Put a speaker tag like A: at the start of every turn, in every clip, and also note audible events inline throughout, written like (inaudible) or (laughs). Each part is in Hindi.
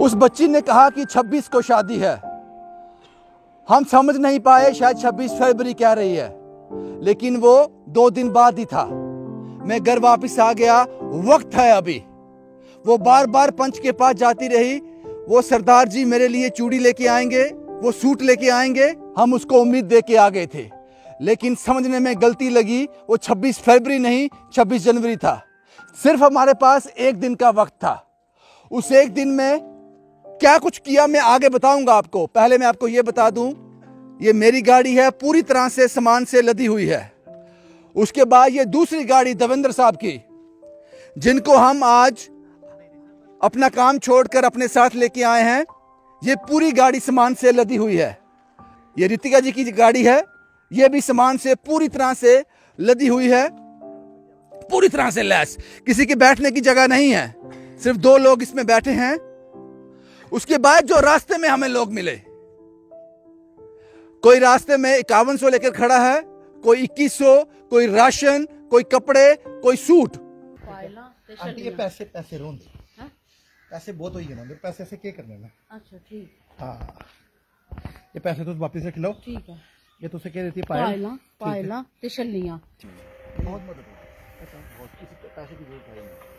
A: उस बच्ची ने कहा कि 26 को शादी है हम समझ नहीं पाए शायद 26 फरवरी कह रही है लेकिन वो दो दिन बाद ही था मैं घर वापस आ गया वक्त है अभी वो बार बार पंच के पास जाती रही वो सरदार जी मेरे लिए चूड़ी लेके आएंगे वो सूट लेके आएंगे हम उसको उम्मीद दे के आ गए थे लेकिन समझने में गलती लगी वो 26 फरवरी नहीं 26 जनवरी था सिर्फ हमारे पास एक दिन का वक्त था उस एक दिन में क्या कुछ किया मैं आगे बताऊंगा आपको पहले मैं आपको ये बता दूं ये मेरी गाड़ी है पूरी तरह से सामान से लदी हुई है उसके बाद ये दूसरी गाड़ी देवेंद्र साहब की जिनको हम आज अपना काम छोड़कर अपने साथ लेके आए हैं ये पूरी गाड़ी सामान से लदी हुई है ये रितिका जी की गाड़ी है ये भी सामान से पूरी तरह से लदी हुई है पूरी तरह से लैस किसी के बैठने की जगह नहीं है सिर्फ दो लोग इसमें बैठे हैं उसके बाद जो रास्ते में हमें लोग मिले कोई रास्ते में इक्यावन सौ लेकर खड़ा है कोई इक्कीस सौ कोई राशन कोई कपड़े कोई सूट
B: ये पैसे
C: पैसे रोन दे हाँ? पैसे बहुत हो गए पैसे से क्या करने में
B: अच्छा ठीक
C: हाँ ये पैसे तो वापस रख लो ठीक है ये तुसे तो
B: कह देती पायला पायला ते छलियां
A: बहुत मदद पैसे की जरूरत है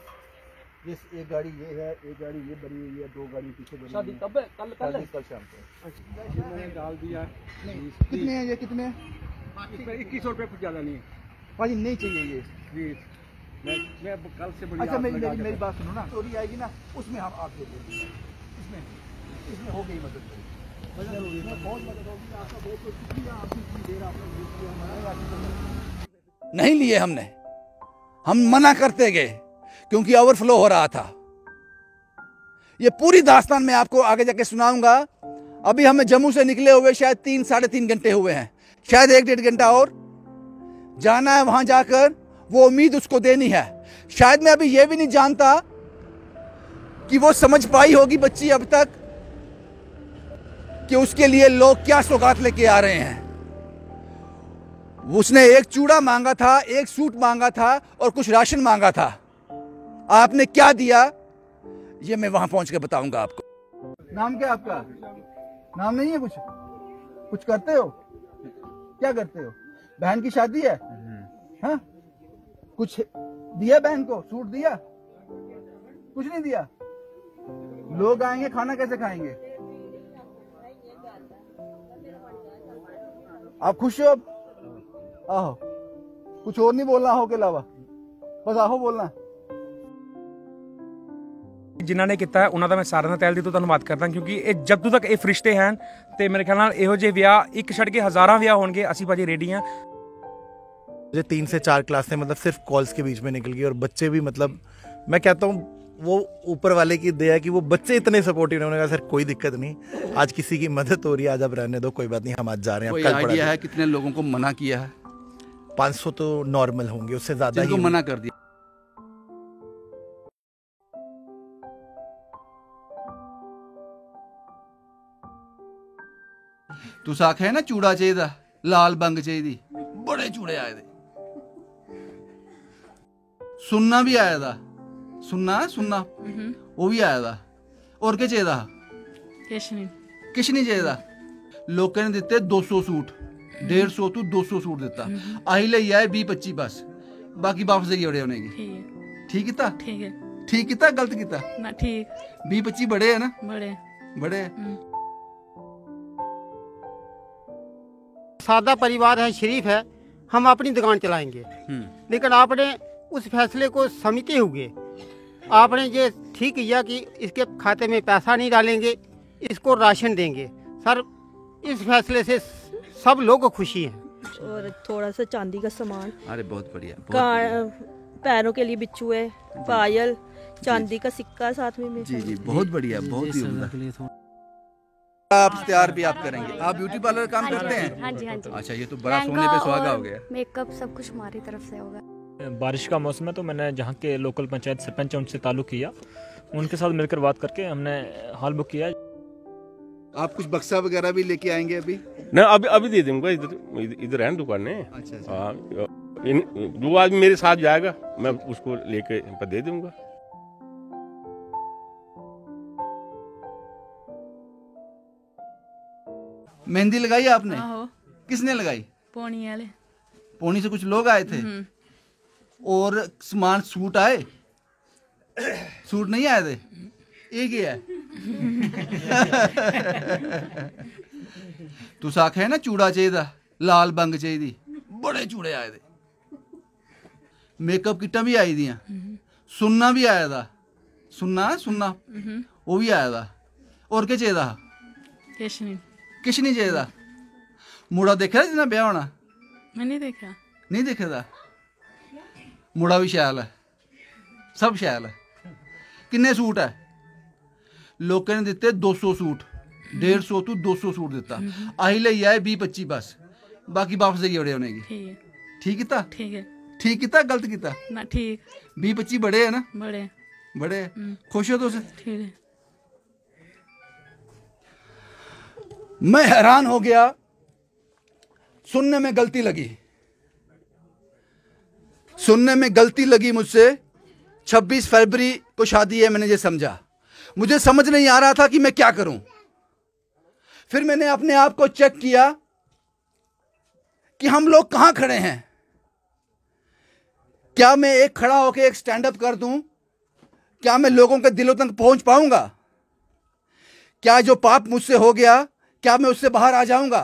A: जिस एक गाड़ी ये है एक गाड़ी ये बनी हुई है दो गाड़ी पीछे बनी शादी कब है कल कल कल शाम को मैंने डाल दिया कितने हैं ये कितने तो इक्कीस सौ रुपये कुछ ज़्यादा नहीं है भाजी नहीं चाहिए ये प्लीज़ मैं मैं कल से बड़ी अच्छा मेरी मेरी मेरी बात सुनो ना चोरी आएगी ना उसमें हम आप दे देंगे इसमें इसमें हो गई मदद नहीं लिए हमने हम मना करते गए क्योंकि ओवरफ्लो हो रहा था ये पूरी दास्तान मैं आपको आगे जाके सुनाऊंगा अभी हमें जम्मू से निकले हुए शायद तीन साढ़े तीन घंटे हुए हैं शायद एक डेढ़ घंटा और जाना है वहां जाकर वो उम्मीद उसको देनी है शायद मैं अभी यह भी नहीं जानता कि वो समझ पाई होगी बच्ची अब तक कि उसके लिए लोग क्या सौगात लेके आ रहे हैं उसने एक चूड़ा मांगा था एक सूट मांगा था और कुछ राशन मांगा था आपने क्या दिया ये मैं वहां पहुंच के बताऊंगा आपको नाम क्या आपका नाम नहीं है कुछ कुछ करते हो क्या करते हो बहन की शादी है हा? कुछ दिया बहन को सूट दिया कुछ नहीं दिया लोग आएंगे खाना कैसे खाएंगे आप खुश हो आहो कुछ और नहीं बोलना आहो के अलावा बस आहो बोलना है
B: ਜਿਨ੍ਹਾਂ ਨੇ ਕੀਤਾ ਉਹਨਾਂ ਦਾ ਮੈਂ ਸਾਰਿਆਂ ਦਾ ਤਹਿ ਦਿਲ ਤੋਂ ਧੰਨਵਾਦ
C: ਕਰਦਾ ਕਿਉਂਕਿ ਇਹ ਜਦੋਂ ਤੱਕ ਇਹ ਫਰਿਸ਼ਤੇ ਹਨ ਤੇ ਮੇਰੇ ਖਿਆਲ ਨਾਲ एक छड़ के ਇੱਕ विह हो ਹਜ਼ਾਰਾਂ ਵਿਆਹ ਹੋਣਗੇ ਅਸੀਂ ਭਾਜੀ मुझे तीन से चार क्लासें मतलब सिर्फ कॉल्स के बीच में निकल गई और बच्चे भी मतलब मैं कहता हूँ वो ऊपर वाले की दया कि वो बच्चे इतने सपोर्टिव उन्होंने कहा सर कोई दिक्कत नहीं आज किसी की मदद हो रही है आज आप रहने दो कोई बात नहीं हम आज जा रहे हैं कल आइडिया है
A: कितने लोगों को मना किया
C: है 500 तो नॉर्मल होंगे उससे ज्यादा ही मना
A: कर दिया ਤੂੰ ਸਾਖਿਆ ਨਾ ਚੂੜਾ ਚਾਹੀਦਾ ਲਾਲ ਬੰਗ ਚਾਹੀਦੀ ਬੜੇ ਚੂੜੇ ਆਏ ਦੇ ਸੁੰਨਾ ਵੀ ਆਇਆ ਦਾ ਸੁੰਨਾ ਸੁੰਨਾ
B: ਉਹ
A: ਵੀ ਆਇਆ ਦਾ ਔਰ ਕੀ ਚਾਹੀਦਾ ਕਿਛ ਨਹੀਂ ਕਿਛ ਨਹੀਂ ਚਾਹੀਦਾ ਲੋਕਾਂ ਨੇ ਦਿੱਤੇ 200 ਸੂਟ 150 ਤੋਂ 200 ਸੂਟ ਦਿੱਤਾ ਆਹੀ ਲਈ ਆਏ 20 25 ਬਸ ਬਾਕੀ ਵਾਪਸ ਦੇ ਗਏ ਉਹਨੇ ਠੀਕ ਠੀਕ ਕੀਤਾ ਠੀਕ ਹੈ ਠੀਕ ਕੀਤਾ ਗਲਤ ਕੀਤਾ ਨਾ ਠੀਕ 20 25 ਬੜੇ ਆ ਨਾ
B: ਬੜੇ ਬੜੇ सादा परिवार है शरीफ है हम अपनी दुकान चलाएंगे हम्म। लेकिन आपने उस फैसले को समझते हुए आपने ये ठीक किया कि इसके खाते में पैसा नहीं डालेंगे इसको राशन देंगे सर इस फैसले से सब लोग खुशी हैं
A: और थोड़ा सा चांदी का सामान अरे बहुत बढ़िया पैरों के लिए बिच्छू है पायल चांदी का सिक्का साथ में जी जी बहुत बढ़िया बहुत ही आप हाँ, तैयार हाँ, भी आप हाँ, करेंगे आप ब्यूटी पार्लर काम करते हैं अच्छा ये तो बड़ा सोने पे सुहागा हो गया
B: मेकअप सब कुछ हमारी तरफ से होगा
A: बारिश का मौसम है तो मैंने जहाँ के लोकल पंचायत सरपंच उनसे ताल्लुक किया उनके साथ मिलकर बात करके हमने हाल बुक किया आप कुछ बक्सा वगैरह भी लेके आएंगे अभी
B: ना अभी अभी दे दूंगा इधर इधर है दुकाने अच्छा, अच्छा, आ, इन जो आदमी मेरे साथ जाएगा मैं उसको लेके दे दूंगा
A: मेहंदी लगाई आपने किसने लगाई पोनी वाले पोनी से कुछ लोग आए थे हम्म। और समान सूट आए सूट नहीं आए थे एक ही है तुस तो आखे ना चूड़ा चाहिए लाल बंग चाहिए बड़े चूड़े आए थे मेकअप किटा भी आई दियां सुनना भी आया था सुनना सुनना हम्म। वो भी आया था और क्या चाहिए था किश नहीं ਕਿਛ ਨਹੀਂ ਚਾਹੀਦਾ ਮੁੰਡਾ ਦੇਖਿਆ ਜਿੰਨਾ ਵਿਆਹ ਹੋਣਾ ਮੈਂ ਨਹੀਂ ਦੇਖਿਆ ਨਹੀਂ ਦੇਖਦਾ ਮੁੰਡਾ ਵੀ ਸ਼ੈਲ ਹੈ ਸਭ ਸ਼ੈਲ ਹੈ ਕਿੰਨੇ ਸੂਟ ਹੈ ਲੋਕਾਂ ਨੇ ਦਿੱਤੇ 200 ਸੂਟ 150 ਤੋਂ 200 ਸੂਟ ਦਿੱਤਾ ਆਹੀ ਲਈ ਆਏ 20 25 ਬਸ ਬਾਕੀ ਵਾਪਸ ਦੇ ਗਏ ਉਹਨੇ ਠੀਕ ਹੈ ਠੀਕ ਕੀਤਾ ਠੀਕ ਹੈ ਠੀਕ ਕੀਤਾ ਗਲਤ ਕੀਤਾ ਨਾ ਠੀਕ 20 25 ਬੜੇ ਹੈ ਨਾ ਬੜੇ ਬੜੇ ਖੁਸ਼ ਹੋ ਤੁਸੀਂ ਠੀਕ ਹੈ मैं हैरान हो गया सुनने में गलती लगी सुनने में गलती लगी मुझसे 26 फरवरी को शादी है मैंने ये समझा मुझे समझ नहीं आ रहा था कि मैं क्या करूं फिर मैंने अपने आप को चेक किया कि हम लोग कहां खड़े हैं क्या मैं एक खड़ा होकर एक स्टैंड अप कर दूं क्या मैं लोगों के दिलों तक पहुंच पाऊंगा क्या जो पाप मुझसे हो गया क्या मैं उससे बाहर आ जाऊंगा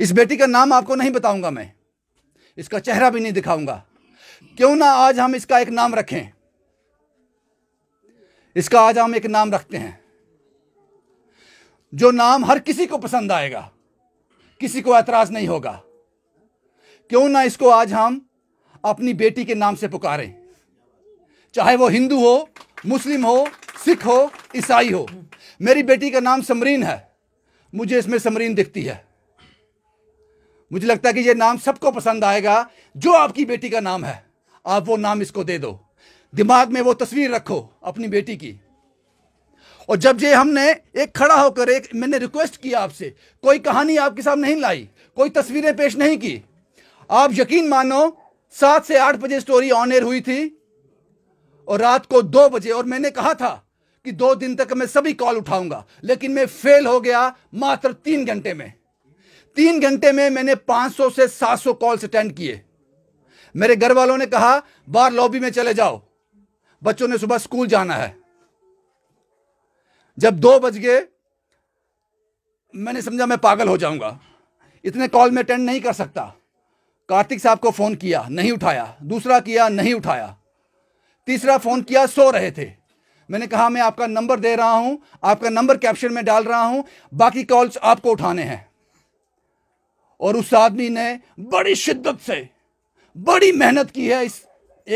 A: इस बेटी का नाम आपको नहीं बताऊंगा मैं इसका चेहरा भी नहीं दिखाऊंगा क्यों ना आज हम इसका एक नाम रखें इसका आज हम एक नाम रखते हैं जो नाम हर किसी को पसंद आएगा किसी को ऐतराज नहीं होगा क्यों ना इसको आज हम अपनी बेटी के नाम से पुकारें चाहे वो हिंदू हो मुस्लिम हो सिख हो ईसाई हो मेरी बेटी का नाम समरीन है मुझे इसमें समरीन दिखती है मुझे लगता है कि ये नाम सबको पसंद आएगा जो आपकी बेटी का नाम है आप वो नाम इसको दे दो दिमाग में वो तस्वीर रखो अपनी बेटी की और जब ये हमने एक खड़ा होकर एक मैंने रिक्वेस्ट किया आपसे कोई कहानी आपके सामने नहीं लाई कोई तस्वीरें पेश नहीं की आप यकीन मानो सात से आठ बजे स्टोरी ऑन एयर हुई थी और रात को दो बजे और मैंने कहा था कि दो दिन तक मैं सभी कॉल उठाऊंगा लेकिन मैं फेल हो गया मात्र तीन घंटे में तीन घंटे में मैंने 500 से 700 कॉल्स अटेंड किए मेरे घर वालों ने कहा बाहर लॉबी में चले जाओ बच्चों ने सुबह स्कूल जाना है जब दो बज गए मैंने समझा मैं पागल हो जाऊंगा इतने कॉल में अटेंड नहीं कर सकता कार्तिक साहब को फ़ोन किया नहीं उठाया दूसरा किया नहीं उठाया तीसरा फ़ोन किया सो रहे थे मैंने कहा मैं आपका नंबर दे रहा हूं आपका नंबर कैप्शन में डाल रहा हूं बाकी कॉल्स आपको उठाने हैं और उस आदमी ने बड़ी शिद्दत से बड़ी मेहनत की है इस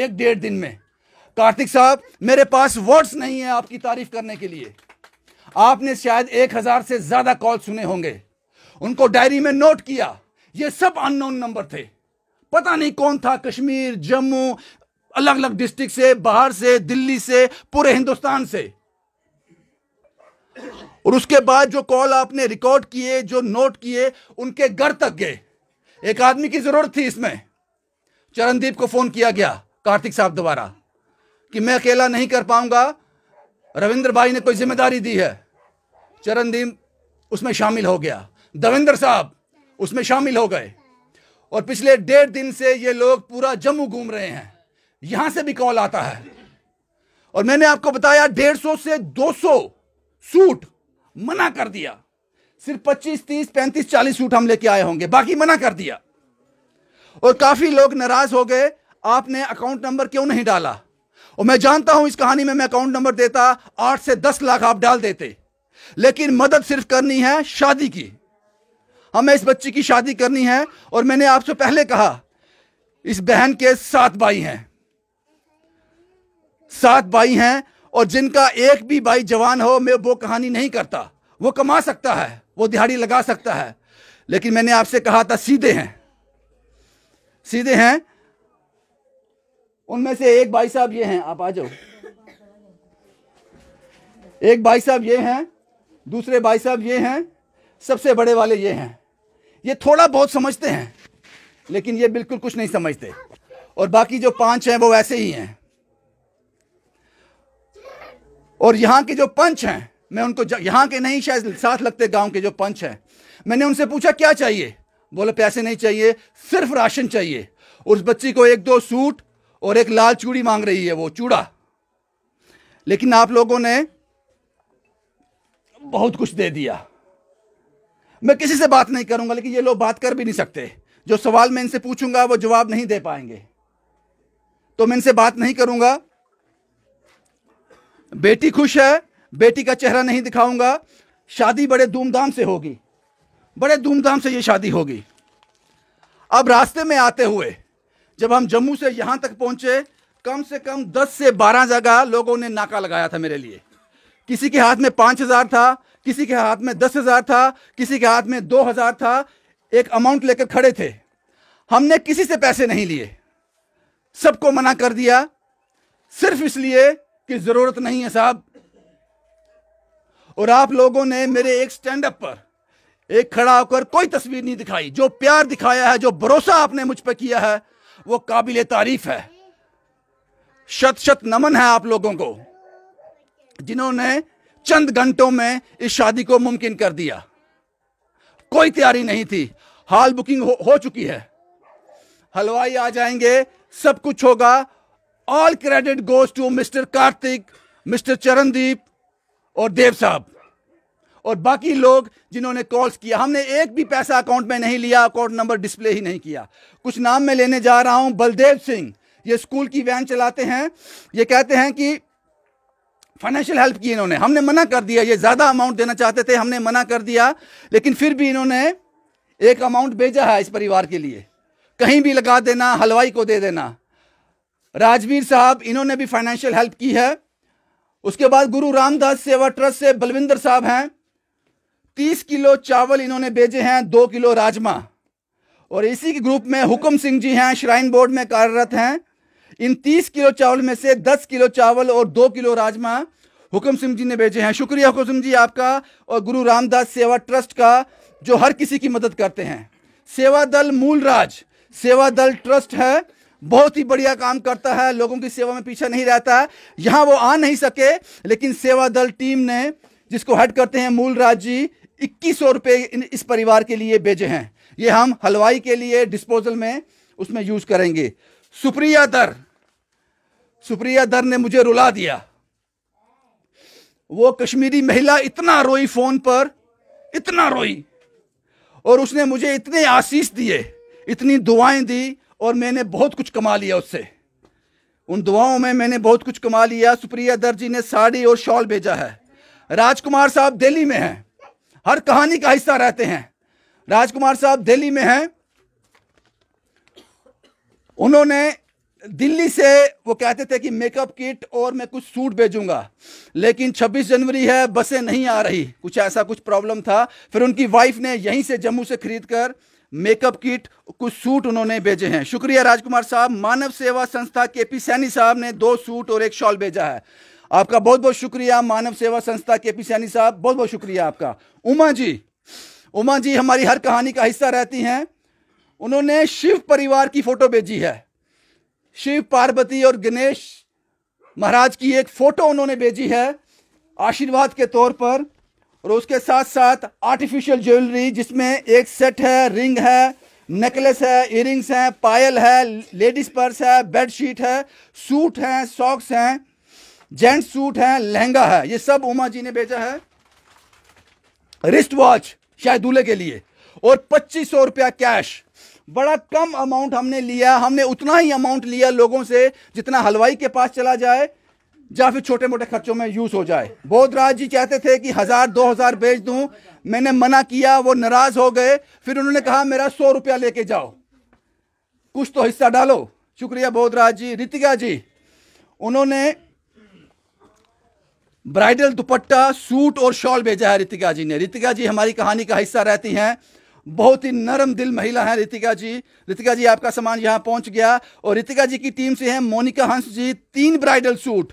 A: एक डेढ़ दिन में कार्तिक साहब मेरे पास वर्ड्स नहीं है आपकी तारीफ करने के लिए आपने शायद एक हजार से ज्यादा कॉल सुने होंगे उनको डायरी में नोट किया ये सब अननोन नंबर थे पता नहीं कौन था कश्मीर जम्मू अलग अलग डिस्ट्रिक्ट से बाहर से दिल्ली से पूरे हिंदुस्तान से और उसके बाद जो कॉल आपने रिकॉर्ड किए जो नोट किए उनके घर तक गए एक आदमी की जरूरत थी इसमें चरणदीप को फोन किया गया कार्तिक साहब द्वारा कि मैं अकेला नहीं कर पाऊंगा रविंद्र भाई ने कोई जिम्मेदारी दी है चरणदीप उसमें शामिल हो गया दविंदर साहब उसमें शामिल हो गए और पिछले डेढ़ दिन से ये लोग पूरा जम्मू घूम रहे हैं यहां से भी कॉल आता है और मैंने आपको बताया डेढ़ सौ से दो सौ सूट मना कर दिया सिर्फ पच्चीस तीस पैंतीस चालीस सूट हम लेके आए होंगे बाकी मना कर दिया और काफी लोग नाराज हो गए आपने अकाउंट नंबर क्यों नहीं डाला और मैं जानता हूं इस कहानी में मैं अकाउंट नंबर देता आठ से दस लाख आप डाल देते लेकिन मदद सिर्फ करनी है शादी की हमें इस बच्ची की शादी करनी है और मैंने आपसे पहले कहा इस बहन के सात भाई हैं सात भाई हैं और जिनका एक भी भाई जवान हो मैं वो कहानी नहीं करता वो कमा सकता है वो दिहाड़ी लगा सकता है लेकिन मैंने आपसे कहा था सीधे हैं सीधे हैं उनमें से एक भाई साहब ये हैं आप आ जाओ एक भाई साहब ये हैं दूसरे भाई साहब ये हैं सबसे बड़े वाले ये हैं ये थोड़ा बहुत समझते हैं लेकिन ये बिल्कुल कुछ नहीं समझते और बाकी जो पांच हैं वो वैसे ही हैं और यहाँ के जो पंच हैं मैं उनको यहाँ के नहीं शायद साथ लगते गांव के जो पंच हैं मैंने उनसे पूछा क्या चाहिए बोले पैसे नहीं चाहिए सिर्फ राशन चाहिए उस बच्ची को एक दो सूट और एक लाल चूड़ी मांग रही है वो चूड़ा लेकिन आप लोगों ने बहुत कुछ दे दिया मैं किसी से बात नहीं करूंगा लेकिन ये लोग बात कर भी नहीं सकते जो सवाल मैं इनसे पूछूंगा वो जवाब नहीं दे पाएंगे तो मैं इनसे बात नहीं करूंगा बेटी खुश है बेटी का चेहरा नहीं दिखाऊंगा शादी बड़े धूमधाम से होगी बड़े धूमधाम से ये शादी होगी अब रास्ते में आते हुए जब हम जम्मू से यहाँ तक पहुंचे कम से कम दस से बारह जगह लोगों ने नाका लगाया था मेरे लिए किसी के हाथ में पाँच हज़ार था किसी के हाथ में दस हज़ार था किसी के हाथ में दो हज़ार था एक अमाउंट लेकर खड़े थे हमने किसी से पैसे नहीं लिए सबको मना कर दिया सिर्फ इसलिए की ज़रूरत नहीं है साहब और आप लोगों ने मेरे एक स्टैंड अप पर एक खड़ा होकर कोई तस्वीर नहीं दिखाई जो प्यार दिखाया है जो भरोसा आपने मुझ पर किया है वो काबिल तारीफ है शत शत नमन है आप लोगों को जिन्होंने चंद घंटों में इस शादी को मुमकिन कर दिया कोई तैयारी नहीं थी हाल बुकिंग हो, हो चुकी है हलवाई आ जाएंगे सब कुछ होगा all credit goes to mister Kartik mister Charandeep और देव साहब और बाकी लोग जिन्होंने कॉल्स किया हमने एक भी पैसा अकाउंट में नहीं लिया अकाउंट नंबर डिस्प्ले ही नहीं किया कुछ नाम मैं लेने जा रहा हूं बलदेव सिंह ये स्कूल की वैन चलाते हैं ये कहते हैं कि फाइनेंशियल हेल्प की इन्होंने हमने मना कर दिया ये ज़्यादा अमाउंट देना चाहते थे हमने मना कर दिया लेकिन फिर भी इन्होंने एक अमाउंट भेजा है इस परिवार के लिए कहीं भी लगा देना हलवाई को दे देना राजवीर साहब इन्होंने भी फाइनेंशियल हेल्प की है उसके बाद गुरु रामदास सेवा ट्रस्ट से बलविंदर साहब हैं तीस किलो चावल इन्होंने भेजे हैं दो किलो राजमा और इसी के ग्रुप में हुक्म सिंह जी हैं श्राइन बोर्ड में कार्यरत हैं इन तीस किलो चावल में से दस किलो चावल और दो किलो राजमा हुक्म सिंह जी ने भेजे हैं शुक्रिया हुक्म सिंह जी आपका और गुरु रामदास सेवा ट्रस्ट का जो हर किसी की मदद करते हैं सेवा दल राज सेवा दल ट्रस्ट है बहुत ही बढ़िया काम करता है लोगों की सेवा में पीछा नहीं रहता है यहाँ वो आ नहीं सके लेकिन सेवा दल टीम ने जिसको हट करते हैं मूल राज जी इक्कीस सौ रुपये इस परिवार के लिए भेजे हैं ये हम हलवाई के लिए डिस्पोजल में उसमें यूज करेंगे सुप्रिया दर सुप्रिया दर ने मुझे रुला दिया वो कश्मीरी महिला इतना रोई फोन पर इतना रोई और उसने मुझे इतने आशीष दिए इतनी दुआएं दी और मैंने बहुत कुछ कमा लिया उससे उन दुआओं में मैंने बहुत कुछ कमा लिया सुप्रिया दर्जी ने साड़ी और शॉल भेजा है राजकुमार साहब दिल्ली में हैं हर कहानी का हिस्सा रहते हैं राजकुमार साहब दिल्ली में हैं उन्होंने दिल्ली से वो कहते थे कि मेकअप किट और मैं कुछ सूट भेजूंगा लेकिन 26 जनवरी है बसें नहीं आ रही कुछ ऐसा कुछ प्रॉब्लम था फिर उनकी वाइफ ने यहीं से जम्मू से खरीद कर मेकअप किट कुछ सूट उन्होंने भेजे हैं शुक्रिया राजकुमार साहब मानव सेवा संस्था के पी सैनी साहब ने दो सूट और एक शॉल भेजा है आपका बहुत बहुत शुक्रिया मानव सेवा संस्था के पी सैनी साहब बहुत बहुत शुक्रिया आपका उमा जी उमा जी हमारी हर कहानी का हिस्सा रहती हैं उन्होंने शिव परिवार की फोटो भेजी है शिव पार्वती और गणेश महाराज की एक फोटो उन्होंने भेजी है आशीर्वाद के तौर पर और उसके साथ साथ आर्टिफिशियल ज्वेलरी जिसमें एक सेट है रिंग है नेकलेस है इयरिंग्स हैं पायल है लेडीज पर्स है बेडशीट है सूट हैं सॉक्स हैं जेंट्स सूट हैं लहंगा है ये सब उमा जी ने भेजा है रिस्ट वॉच शायद दूल्हे के लिए और पच्चीस सौ रुपया कैश बड़ा कम अमाउंट हमने लिया हमने उतना ही अमाउंट लिया लोगों से जितना हलवाई के पास चला जाए या फिर छोटे मोटे खर्चों में यूज हो जाए बोधराज जी चाहते थे कि हजार दो हजार बेच दू मैंने मना किया वो नाराज हो गए फिर उन्होंने कहा मेरा सौ रुपया लेके जाओ कुछ तो हिस्सा डालो शुक्रिया बोधराज जी रितिका जी उन्होंने ब्राइडल दुपट्टा सूट और शॉल भेजा है रितिका जी ने रितिका जी हमारी कहानी का हिस्सा रहती हैं बहुत ही नरम दिल महिला हैं रितिका जी रितिका जी आपका सामान यहां पहुंच गया और रितिका जी की टीम से हैं मोनिका हंस जी तीन bridal suit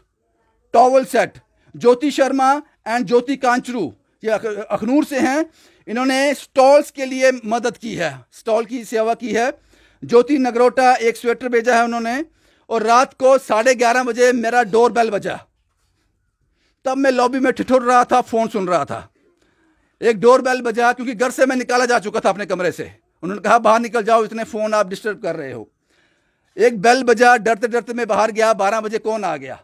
A: towel set Jyoti Sharma and Jyoti Kanchru ये अखनूर से हैं इन्होंने स्टॉल्स के लिए मदद की है स्टॉल की सेवा की है ज्योति नगरोटा एक स्वेटर भेजा है उन्होंने और रात को साढ़े ग्यारह बजे मेरा डोर बेल बजा तब मैं लॉबी में ठिठुर रहा था फ़ोन सुन रहा था एक डोर बेल बजा क्योंकि घर से मैं निकाला जा चुका था अपने कमरे से उन्होंने कहा बाहर निकल जाओ इतने फ़ोन आप डिस्टर्ब कर रहे हो एक बेल बजा डरते डरते मैं बाहर गया बारह बजे कौन आ गया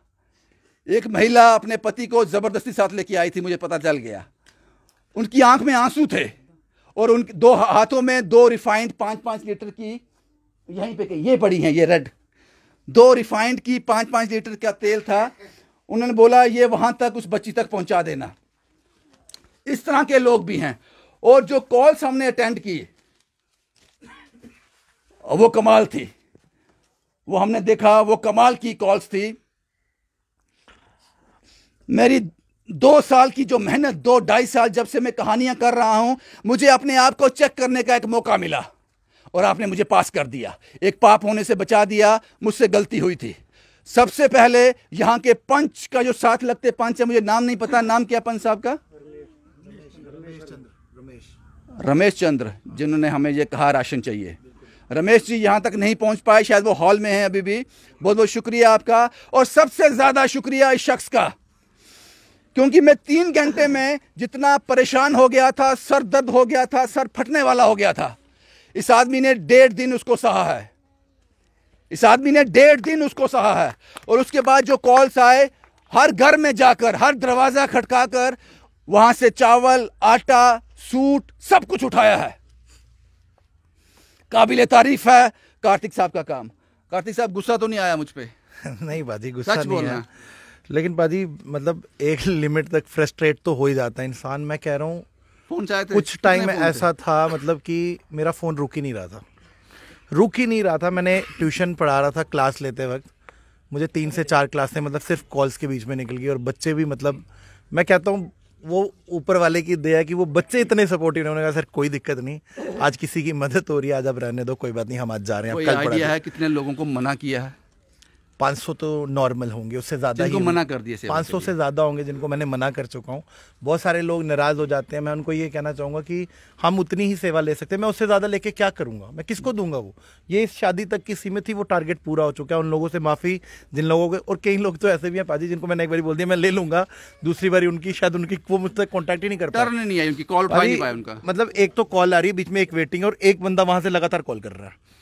A: एक महिला अपने पति को ज़बरदस्ती साथ लेके आई थी मुझे पता चल गया उनकी आंख में आंसू थे और उन दो हाथों में दो रिफाइंड पांच पांच लीटर की यहीं पे ये पड़ी है ये रेड दो रिफाइंड की पांच पांच लीटर का तेल था उन्होंने बोला ये वहां तक उस बच्ची तक पहुंचा देना इस तरह के लोग भी हैं और जो कॉल्स हमने अटेंड की वो कमाल थी वो हमने देखा वो कमाल की कॉल्स थी मेरी दो साल की जो मेहनत दो ढाई साल जब से मैं कहानियां कर रहा हूं मुझे अपने आप को चेक करने का एक मौका मिला और आपने मुझे पास कर दिया एक पाप होने से बचा दिया मुझसे गलती हुई थी सबसे पहले यहाँ के पंच का जो साथ लगते पंच है मुझे नाम नहीं पता नाम क्या पंच साहब का रमेश चंद्र जिन्होंने हमें ये कहा राशन चाहिए रमेश जी यहाँ तक नहीं पहुँच पाए शायद वो हॉल में हैं अभी भी बहुत बहुत शुक्रिया आपका और सबसे ज़्यादा शुक्रिया इस शख्स का क्योंकि मैं तीन घंटे में जितना परेशान हो गया था सर दर्द हो गया था सर फटने वाला हो गया था इस आदमी ने डेढ़ दिन उसको सहा है इस आदमी ने डेढ़ दिन उसको सहा है और उसके बाद जो कॉल्स आए हर घर में जाकर हर दरवाज़ा खटकाकर वहां से चावल आटा सूट सब कुछ उठाया है काबिल तारीफ है कार्तिक साहब का काम कार्तिक साहब गुस्सा तो नहीं आया मुझ पर
C: (laughs) नहीं बाजी गुस्सा नहीं बोलना लेकिन भाजी मतलब एक लिमिट (laughs) तक फ्रस्ट्रेट तो हो ही जाता है इंसान मैं कह रहा हूँ
A: फोन कुछ टाइम ऐसा
C: था मतलब कि मेरा फ़ोन रुक ही नहीं रहा था रुक ही नहीं रहा था मैंने ट्यूशन पढ़ा रहा था क्लास लेते वक्त मुझे तीन से चार क्लासें मतलब सिर्फ कॉल्स के बीच में निकल गई और बच्चे भी मतलब मैं कहता हूँ वो ऊपर वाले की दया कि वो बच्चे इतने सपोर्टिव उन्होंने कहा सर कोई दिक्कत नहीं आज किसी की मदद हो रही है आज आप रहने दो कोई बात नहीं हम आज जा रहे हैं है
A: कितने लोगों को मना किया है
C: 500 तो नॉर्मल होंगे उससे ज़्यादा ही मना कर दिए पाँच सौ से ज़्यादा होंगे जिनको मैंने मना कर चुका हूँ बहुत सारे लोग नाराज़ हो जाते हैं मैं उनको ये कहना चाहूंगा कि हम उतनी ही सेवा ले सकते हैं मैं उससे ज़्यादा लेके क्या करूंगा मैं किसको दूंगा वो ये इस शादी तक की सीमित ही वो टारगेट पूरा हो चुका है उन लोगों से माफ़ी जिन लोगों के और कई लोग तो ऐसे भी हैं पाजी जिनको मैंने एक बार बोल दिया मैं ले लूंगा दूसरी बार उनकी शायद उनकी वो मुझसे कॉन्टेक्ट ही नहीं कर पा नहीं आई उनकी कॉल उनका मतलब एक तो कॉल आ रही है बीच में एक वेटिंग है और एक बंदा वहां से लगातार कॉल कर रहा है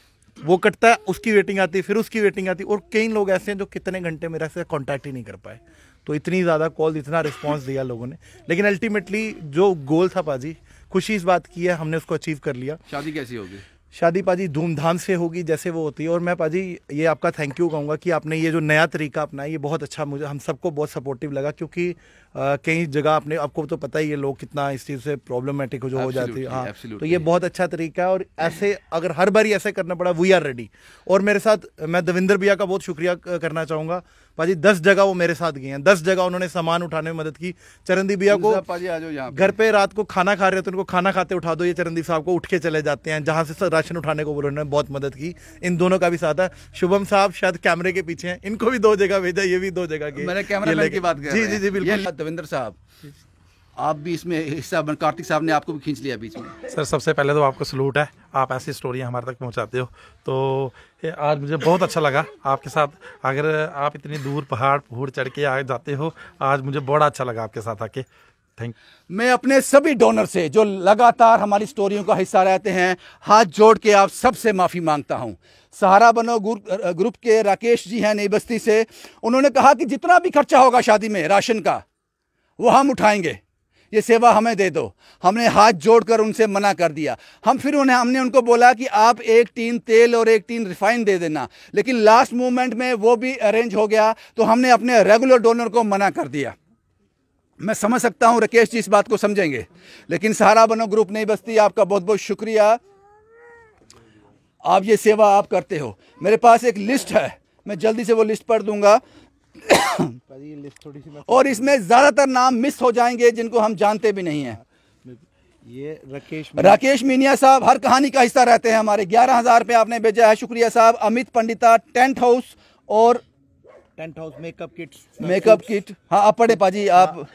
C: वो कटता है उसकी वेटिंग आती फिर उसकी वेटिंग आती और कई लोग ऐसे हैं जो कितने घंटे मेरा से कॉन्टैक्ट ही नहीं कर पाए तो इतनी ज़्यादा कॉल इतना रिस्पॉन्स दिया लोगों ने लेकिन अल्टीमेटली जो गोल था पाजी खुशी इस बात की है हमने उसको अचीव कर लिया
A: शादी कैसी होगी
C: शादी पाजी धूमधाम से होगी जैसे वो होती है और मैं पाजी ये आपका थैंक यू कहूँगा कि आपने ये जो नया तरीका अपनाया ये बहुत अच्छा मुझे हम सबको बहुत सपोर्टिव लगा क्योंकि कई जगह आपने आपको तो पता ही है लोग कितना इस चीज़ से प्रॉब्लमेटिक जो हो जाती है हाँ तो ये बहुत अच्छा तरीका है और ऐसे अगर हर बार ऐसे करना पड़ा वी आर रेडी और मेरे साथ मैं दविंदर भैया का बहुत शुक्रिया करना चाहूँगा पाजी दस जगह वो मेरे साथ गए हैं दस जगह उन्होंने सामान उठाने में मदद की चरणदीप भैया
A: को घर
C: पे रात को खाना खा रहे थे उनको खाना खाते उठा दो ये चरणदीप साहब को उठ के चले जाते हैं जहाँ से राशन उठाने को बोलो उन्होंने बहुत मदद की इन दोनों का भी साथ है शुभम साहब शायद कैमरे के पीछे
A: हैं इनको भी दो जगह भेजा ये भी दो जगह मैंने की बात की जी जी जी बिल्कुल दविंदर साहब आप भी इसमें हिस्सा बन कार्तिक साहब ने आपको भी खींच लिया बीच में
C: सर सबसे पहले तो आपको सलूट है आप ऐसी स्टोरियाँ हमारे तक पहुँचाते हो तो आज मुझे बहुत अच्छा लगा आपके साथ अगर आप इतनी दूर पहाड़ पहुड़ चढ़ के आ जाते हो आज मुझे बड़ा अच्छा लगा आपके साथ आके
A: थैंक मैं अपने सभी डोनर से जो लगातार हमारी स्टोरियों का हिस्सा रहते हैं हाथ जोड़ के आप सबसे माफ़ी मांगता हूँ सहारा बनो ग्रुप ग्रुप के राकेश जी हैं नई बस्ती से उन्होंने कहा कि जितना भी खर्चा होगा शादी में राशन का वो हम उठाएंगे ये सेवा हमें दे दो हमने हाथ जोड़कर उनसे मना कर दिया हम फिर उन्हें हमने उनको बोला कि आप एक टीन तेल और एक टीन रिफाइन दे देना लेकिन लास्ट मोमेंट में वो भी अरेंज हो गया तो हमने अपने रेगुलर डोनर को मना कर दिया मैं समझ सकता हूं राकेश जी इस बात को समझेंगे लेकिन सहारा बनो ग्रुप नहीं बस्ती आपका बहुत बहुत शुक्रिया आप ये सेवा आप करते हो मेरे पास एक लिस्ट है मैं जल्दी से वो लिस्ट पढ़ दूंगा और इसमें ज़्यादातर नाम मिस हो जाएंगे जिनको हम जानते भी नहीं है
C: ये राकेश राकेश
A: मीनिया साहब हर कहानी का हिस्सा रहते हैं हमारे ग्यारह हज़ार रुपये आपने भेजा है शुक्रिया साहब अमित पंडिता टेंट हाउस और
C: tent house makeup kit makeup kit हाँ आप पढ़े पाजी आप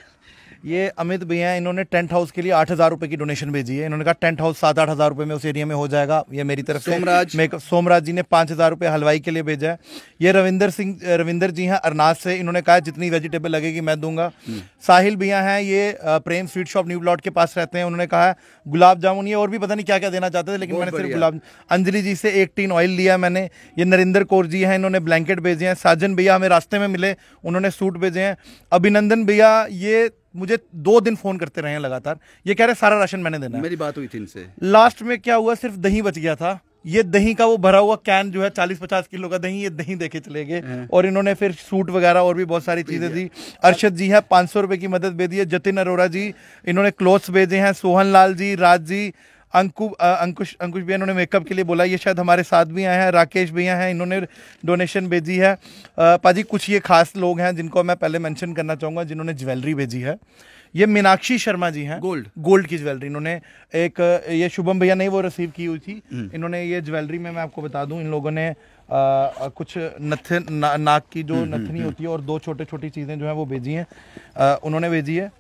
C: ये अमित भैया इन्होंने टेंट हाउस के लिए आठ हज़ार रुपये की डोनेशन भेजी है इन्होंने कहा टेंट हाउस सात आठ हज़ार रुपये में उस एरिया में हो जाएगा ये मेरी तरफ सोमराज से सोमराज जी ने पाँच हज़ार रुपये हलवाई के लिए भेजा है ये रविंदर सिंह रविंदर जी हैं अरनाज से इन्होंने कहा जितनी वेजिटेबल लगेगी मैं दूंगा हम्म। साहिल भैया हैं ये Prem sweet shop new plot के पास रहते हैं उन्होंने कहा गुलाब जामुन ये और भी पता नहीं क्या क्या देना चाहते थे लेकिन मैंने सिर्फ गुलाब अंजलि जी से एक टीन ऑयल लिया मैंने ये नरेंद्र कौर जी हैं इन्होंने ब्लैंकेट भेजे हैं साजन भैया हमें रास्ते में मिले उन्होंने सूट भेजे हैं अभिनंदन भैया ये मुझे दो दिन फोन करते रहे लगातार ये कह रहे सारा राशन मैंने देना मेरी बात हुई थी इनसे लास्ट में क्या हुआ सिर्फ दही बच गया था ये दही का वो भरा हुआ कैन जो है चालीस पचास किलो का दही ये दही देखे चले गए हाँ। और इन्होंने फिर सूट वगैरह और भी बहुत सारी चीजें दी अरशद जी हैं पांच सौ रुपए की मदद भेजी है जतिन अरोरा जी इन्होंने क्लोथ्स भेजे हैं सोहन लाल जी राज जी अंकु अंकुश अंकुश भैया इन्होंने मेकअप के लिए बोला ये शायद हमारे साथ भी आए हैं राकेश भैया हैं इन्होंने डोनेशन भेजी है पाजी कुछ ये खास लोग हैं जिनको मैं पहले मेंशन करना चाहूँगा जिन्होंने ज्वेलरी भेजी है ये मीनाक्षी शर्मा जी हैं गोल्ड गोल्ड की ज्वेलरी इन्होंने एक ये शुभम भैया ने वो रिसीव की हुई थी हम्म। इन्होंने ये ज्वेलरी में मैं आपको बता दूं इन लोगों ने आ, कुछ नथ ना, नाक की जो हम्म, हम्म, नथनी होती है और दो छोटे छोटी चीज़ें जो हैं वो भेजी हैं उन्होंने भेजी है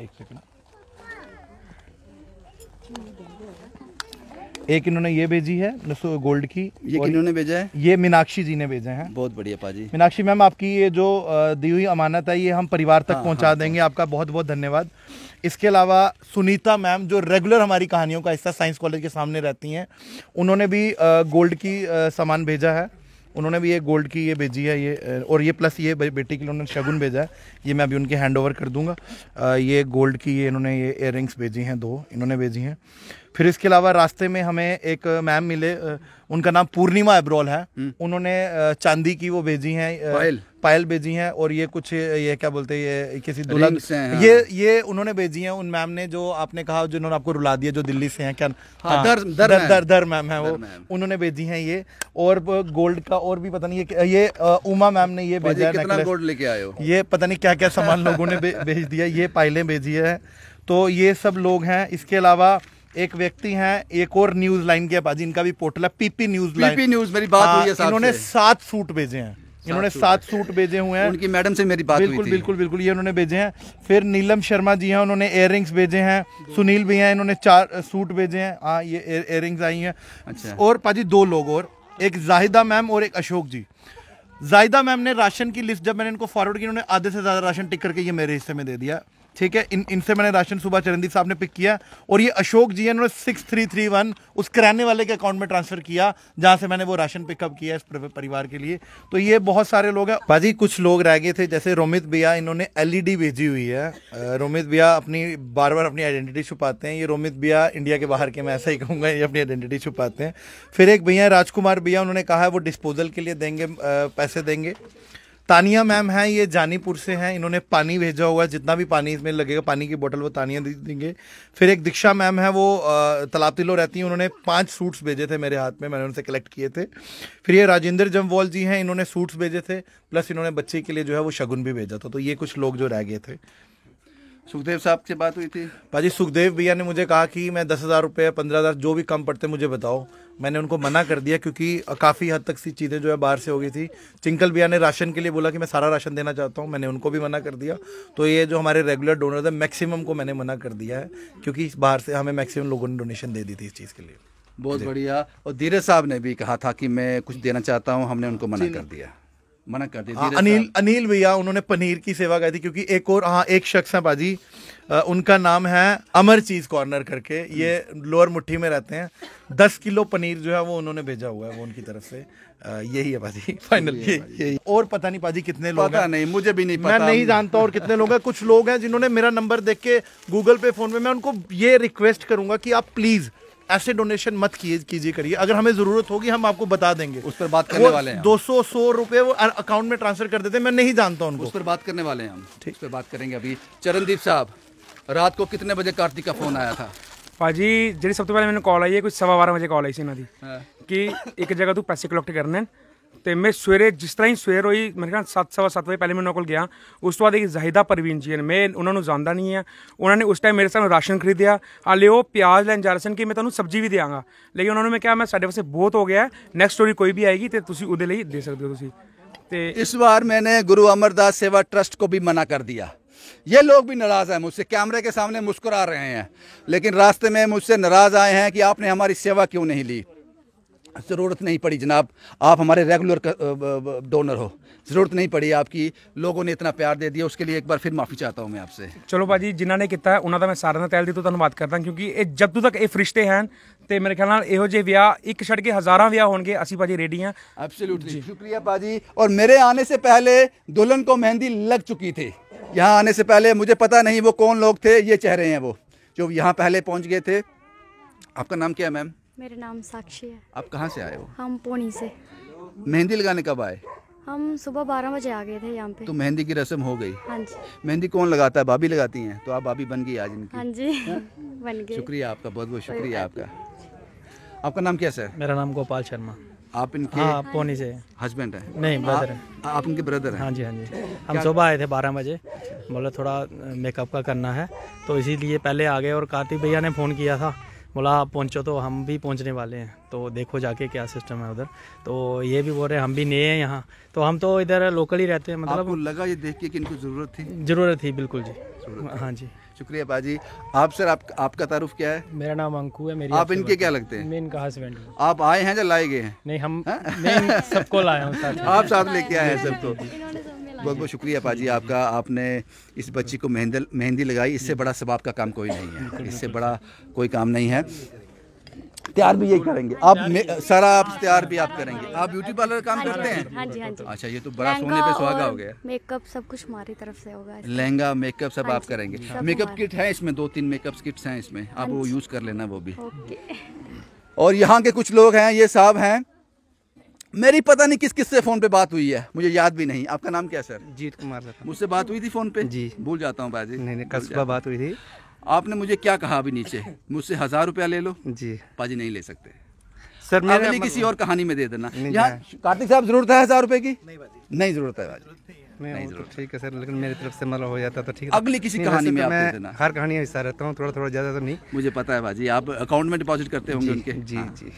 C: एक सेकंड एक इन्होंने ये भेजी है गोल्ड की ये इन्होंने भेजा है ये मीनाक्षी जी ने भेजे हैं
A: बहुत बढ़िया पाजी
C: मीनाक्षी मैम आपकी ये जो दी हुई अमानत है ये हम परिवार तक हाँ, हाँ पहुंचा हाँ, देंगे हाँ। आपका बहुत बहुत धन्यवाद इसके अलावा सुनीता मैम जो रेगुलर हमारी कहानियों का हिस्सा साइंस कॉलेज के सामने रहती हैं उन्होंने भी गोल्ड की सामान भेजा है उन्होंने भी ये गोल्ड की ये भेजी है ये और ये प्लस ये बेटी के लिए उन्होंने शगुन भेजा है ये मैं अभी उनके हैंड ओवर कर दूंगा ये गोल्ड की ये इन्होंने ये इयर भेजी हैं दो इन्होंने भेजी हैं फिर इसके अलावा रास्ते में हमें एक मैम मिले उनका नाम पूर्णिमा एब्रोल है हम्म। उन्होंने चांदी की वो भेजी है पायल पायल भेजी है और ये कुछ ये क्या बोलते हैं ये किसी दुल्हन हाँ। ये ये उन्होंने भेजी है उन मैम ने जो आपने कहा जिन्होंने आपको रुला दिया जो दिल्ली से है क्या हाँ, हाँ, दर, दर, दर, दर, दर मैम है वो उन्होंने भेजी है ये और गोल्ड का और भी पता नहीं ये ये उमा मैम ने ये भेजा है गोल्ड लेके आयो ये पता नहीं क्या क्या सामान लोगों ने (laughs) भेज दिया ये पायलें भेजी है तो ये सब लोग हैं इसके अलावा एक व्यक्ति हैं एक और न्यूज लाइन के बाद जिनका भी पोर्टल है PP news line PP news मेरी बात हुई है हाँ, इन्होंने सात सूट भेजे हैं इन्होंने सात सूट भेजे हुए हैं उनकी मैडम से मेरी बात बिल्कुल हुई थी। बिल्कुल बिल्कुल ये उन्होंने भेजे हैं फिर नीलम शर्मा जी हैं उन्होंने इयर भेजे हैं सुनील भी हैं इन्होंने चार सूट भेजे हैं हाँ ये इयर आई हैं अच्छा। और पाजी दो लोग और एक जाहिदा मैम और एक अशोक जी जाहिदा मैम ने राशन की लिस्ट जब मैंने इनको फॉरवर्ड की उन्होंने आधे से ज़्यादा राशन टिक करके ये मेरे हिस्से में दे दिया ठीक है इन इनसे मैंने राशन सुबह चरणदीप साहब ने पिक किया और ये अशोक जी इन्होंने सिक्स थ्री थ्री वन उस किराने वाले के अकाउंट में ट्रांसफ़र किया जहाँ से मैंने वो राशन पिकअप किया इस परिवार के लिए तो ये बहुत सारे लोग हैं भाजी कुछ लोग रह गए थे जैसे रोमित भैया इन्होंने एलईडी e भेजी हुई है रोमित भैया अपनी बार बार अपनी आइडेंटिटी छुपाते हैं ये रोमित भैया इंडिया के बाहर के मैं ऐसा ही कहूँगा ये अपनी आइडेंटिटी छुपाते हैं फिर एक भैया राजकुमार भैया उन्होंने कहा है वो डिस्पोजल के लिए देंगे पैसे देंगे तानिया मैम हैं ये जानीपुर से हैं इन्होंने पानी भेजा हुआ है जितना भी पानी इसमें लगेगा पानी की बोतल वो तानिया दे देंगे फिर एक दीक्षा मैम है वो तालाब तिलो रहती हैं उन्होंने पांच सूट्स भेजे थे मेरे हाथ में मैंने उनसे कलेक्ट किए थे फिर ये राजेंद्र जम्वाल जी हैं इन्होंने सूट्स भेजे थे प्लस इन्होंने बच्चे के लिए जो है वो शगुन भी भेजा था तो ये कुछ लोग जो रह गए थे सुखदेव साहब से बात हुई थी भाजी सुखदेव भैया ने मुझे कहा कि मैं दस हज़ार रुपये पंद्रह हज़ार जो भी कम पड़ते मुझे बताओ मैंने उनको मना कर दिया क्योंकि काफ़ी हद तक सी चीज़ें जो है बाहर से हो गई थी चिंकल भैया ने राशन के लिए बोला कि मैं सारा राशन देना चाहता हूँ मैंने उनको भी मना कर दिया तो ये जो हमारे रेगुलर डोनर थे मैक्सिमम को मैंने मना कर दिया है क्योंकि बाहर से हमें मैक्सिमम लोगों ने डोनेशन दे दी थी इस चीज़ के लिए
A: बहुत बढ़िया और धीरे साहब ने भी कहा था कि मैं कुछ देना चाहता हूँ हमने उनको मना कर दिया मना कर दिया हाँ, अनिल अनिल भैया उन्होंने पनीर की सेवा कर दी क्योंकि एक और हाँ एक शख्स है
C: बाजी उनका नाम है अमर चीज कॉर्नर करके ये लोअर मुट्ठी में रहते हैं दस किलो पनीर जो है वो उन्होंने भेजा हुआ है वो उनकी तरफ से यही है बाजी फाइनल ये, ये और पता नहीं भाजी कितने लोग पता नहीं मुझे भी नहीं पता मैं नहीं जानता और कितने लोग हैं कुछ लोग हैं जिन्होंने मेरा नंबर देख के गूगल पे फोन पे मैं उनको ये रिक्वेस्ट करूंगा कि आप प्लीज़ ऐसे डोनेशन मत कीजिए करिए अगर हमें जरूरत होगी हम आपको बता देंगे उस पर बात करने वाले हैं दो सौ सौ रुपए
A: अकाउंट में ट्रांसफर कर देते हैं मैं नहीं जानता उनको उस पर बात करने वाले हैं हम ठीक उस पर बात करेंगे अभी चरणदीप साहब रात को कितने बजे कार्तिक का फोन आया था भाजी जी सबसे तो पहले मैंने कॉल आई है
C: कुछ सवा बारह बजे कॉल आई ਸੀ ਇਹਨਾਂ ਦੀ ਕਿ ਇੱਕ ਜਗ੍ਹਾ ਤੋਂ ਪੈਸੇ ਕਲੈਕਟ ਕਰਨੇ तो मैं सवेरे जिस तरह ही सवेर हुई मेरे ख्याल सत सवा सत बजे पहले मैं उन्होंने को गया उस तो बाद एक जाहिदा परवीन जी ने मैं उन्होंने जानता नहीं है उन्होंने उस टाइम मेरे सामने राशन खरीदया हाले वो प्याज लैन जा रहे सन कि मैं तुम्हें सब्जी भी देंगा
A: लेकिन उन्होंने मैं क्या मैं साढ़े वास्तव बहुत हो गया नैक्सट स्टोरी कोई भी आएगी तो उद्दे दे सकते हो इस बार मैंने गुरु अमरदास सेवा ट्रस्ट को भी मना कर दिया ये लोग भी नाराज हैं मुझसे कैमरे के सामने मुस्कुरा रहे हैं लेकिन रास्ते में मुझसे नाराज आए हैं कि आपने हमारी सेवा क्यों नहीं ली ज़रूरत नहीं पड़ी जनाब आप हमारे रेगुलर डोनर हो ज़रूरत नहीं पड़ी आपकी लोगों ने इतना प्यार दे दिया उसके लिए एक बार फिर माफ़ी चाहता हूँ मैं आपसे
C: चलो भाजी जिन्होंने किया उन्होंने तो मैं सारे तैल दी तो धनबाद करता क्योंकि ये जब तू तक ये फरिश्ते हैं तो मेरे ख्याल योजे विह एक छड़ के हज़ारा विह हो असी भाजी रेडी हैं एब्सोल्यूटली शुक्रिया
A: भाजी और मेरे आने से पहले दुल्हन को मेहंदी लग चुकी थी यहाँ आने से पहले मुझे पता नहीं वो कौन लोग थे ये चेहरे हैं वो जो यहाँ पहले पहुँच गए थे आपका नाम क्या है मैम
B: मेरा नाम साक्षी है
A: आप कहाँ से आए हो
B: हम पोनी से
A: मेहंदी लगाने कब आए
B: हम सुबह बारह बजे आ गए थे यहाँ पे तो
A: मेहंदी की रस्म हो गई हाँ जी मेहंदी कौन लगाता है भाभी लगाती हैं तो आप भाभी बन गई आज इनकी हाँ
B: जी हाँ? बन गई शुक्रिया
A: आपका बहुत बहुत शुक्रिया आपका आपका नाम क्या सर मेरा नाम गोपाल शर्मा आप इनके हाँ, पोनी से हस्बैंड है नहीं ब्रदर हैं आप, आप इनके ब्रदर हैं हाँ जी हाँ जी हम सुबह
B: आए थे बारह बजे बोले मतलब थोड़ा मेकअप का करना है तो इसीलिए पहले आ गए और कार्तिक भैया ने फ़ोन किया था बोला आप पहुँचो तो हम भी पहुँचने वाले हैं तो देखो जाके क्या सिस्टम है उधर तो ये भी बोल रहे हैं हम भी नए हैं यहाँ तो हम तो इधर लोकल ही रहते हैं मतलब आपको
A: लगा ये देख के कि इनको ज़रूरत थी
B: ज़रूरत थी बिल्कुल जी हाँ
A: जी शुक्रिया भाजी आप सर आप, आपका तारुफ क्या है
B: मेरा नाम अंकू है मेरी आप इनके क्या लगते हैं मैं इनका हस्बैंड
A: आप आए हैं या लाए गए हैं
B: नहीं हम हाँ? सबको लाए हूँ आप साथ लेके आए
A: हैं सबको बहुत बहुत शुक्रिया पाजी आपका आपने इस बच्ची को मेहंदी मेहंदी लगाई इससे बड़ा सबाब का काम कोई नहीं है इससे बड़ा कोई काम नहीं है तैयार भी यही करेंगे आप सारा आप तैयार भी आप करेंगे आप ब्यूटी पार्लर काम हाँ करते हाँ हैं हाँ जी हाँ जी अच्छा ये तो बड़ा सोने पे सुहागा हो गया
B: मेकअप सब कुछ हमारी तरफ से होगा
A: लहंगा मेकअप सब हाँ आप करेंगे मेकअप किट है इसमें दो तीन मेकअप किट्स हैं इसमें आप वो यूज़ कर लेना वो भी और यहाँ के कुछ लोग हैं ये साहब हैं मेरी पता नहीं किस किस से फ़ोन पे बात हुई है मुझे याद भी नहीं आपका नाम क्या सर जीत कुमार मुझसे बात हुई थी फ़ोन पे जी भूल जाता हूँ भाजी नहीं नहीं बात हुई थी आपने मुझे क्या कहा अभी नीचे मुझसे हज़ार रुपया ले लो जी पाजी नहीं ले सकते सर मेरे किसी और कहानी में दे देना यहाँ कार्तिक साहब ज़रूरत है हज़ार रुपए की नहीं ज़रूरत तो है ठीक है सर लेकिन मेरी तरफ से मतलब हो जाता तो ठीक है अगली किसी कहानी में तो आप देना हर कहानी ऐसा रहता हूँ थोड़ा थोड़ा ज़्यादा तो नहीं मुझे पता है भाजी आप अकाउंट में डिपॉजिट करते होंगे उनके जी हाँ। जी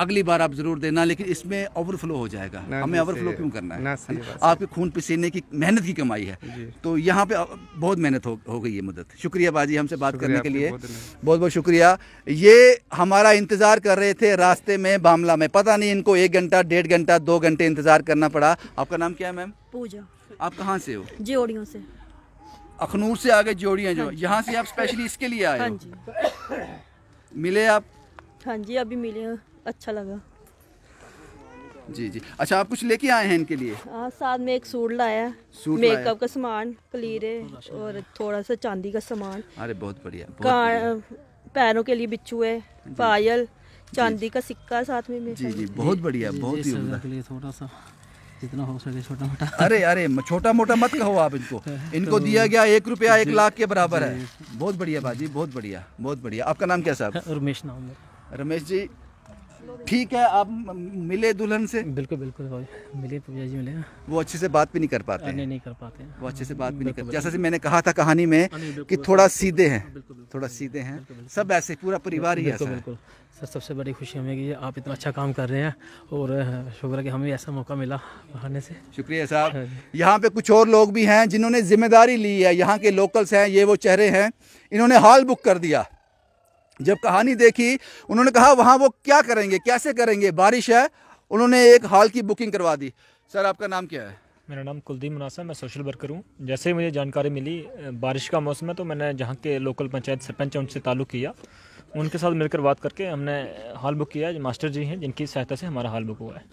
A: अगली बार आप जरूर देना लेकिन इसमें ओवरफ्लो हो जाएगा हमें ओवरफ्लो क्यों करना है आपके खून पसीने की मेहनत की कमाई है तो यहाँ पे बहुत मेहनत हो, हो गई है मदद शुक्रिया बाजी हमसे बात करने के लिए बहुत बहुत शुक्रिया ये हमारा इंतज़ार कर रहे थे रास्ते में बामला में पता नहीं इनको एक घंटा डेढ़ घंटा दो घंटे इंतज़ार करना पड़ा आपका नाम क्या है मैम पूजा आप कहाँ से हो
B: जोड़ियों से
A: अखनूर से आगे जोड़ियाँ जो हाँ यहाँ से आप स्पेशली इसके लिए आए
B: हाँ मिले आप हाँ जी अभी मिले अच्छा लगा
A: जी जी अच्छा आप कुछ लेके आए हैं इनके लिए आ, हाँ, साथ में एक सूट लाया मेकअप का सामान कलीरे और थोड़ा सा चांदी का सामान अरे बहुत बढ़िया, पैरों के लिए बिच्छू है पायल चांदी का सिक्का साथ में जी जी बहुत बढ़िया बहुत ही
B: थोड़ा सा जितना
A: हो सके छोटा मोटा (laughs) अरे अरे छोटा मोटा मत कहो आप इनको (laughs) तो इनको तो, दिया गया एक रुपया एक लाख के बराबर है बहुत बढ़िया भाजी बहुत बढ़िया बहुत बढ़िया आपका नाम क्या साहब रमेश नाम रमेश जी ठीक है आप मिले दुल्हन से बिल्कुल बिल्कुल मिले पूजा जी मिले वो अच्छे से बात भी नहीं कर पाते नहीं नहीं कर पाते वो अच्छे से बात भी नहीं पाते जैसा मैंने कहा था कहानी में हाँ, कि थोड़ा सीधे हैं थोड़ा सीधे हैं सब ऐसे पूरा परिवार ही ऐसा बिल्कुल
B: सर सबसे बड़ी खुशी हमें कि आप इतना अच्छा काम कर रहे हैं और शुक्र है कि हमें ऐसा मौका मिला बहाने से शुक्रिया साहब हाँ
A: यहाँ पे कुछ और लोग भी हैं जिन्होंने जिम्मेदारी ली है यहाँ के लोकल्स हैं ये वो चेहरे हैं इन्होंने हॉल बुक कर दिया जब कहानी देखी उन्होंने कहा वहाँ वो क्या करेंगे कैसे करेंगे बारिश है उन्होंने एक हॉल की बुकिंग करवा दी सर आपका नाम क्या है मेरा नाम कुलदीप मुनासा मैं सोशल वर्कर हूँ जैसे ही मुझे जानकारी मिली बारिश का मौसम है तो मैंने जहाँ के लोकल पंचायत सरपंच उनसे ताल्लुक़ किया उनके साथ मिलकर बात करके हमने हॉल बुक किया मास्टर जी हैं जिनकी सहायता से हमारा हॉल बुक हुआ है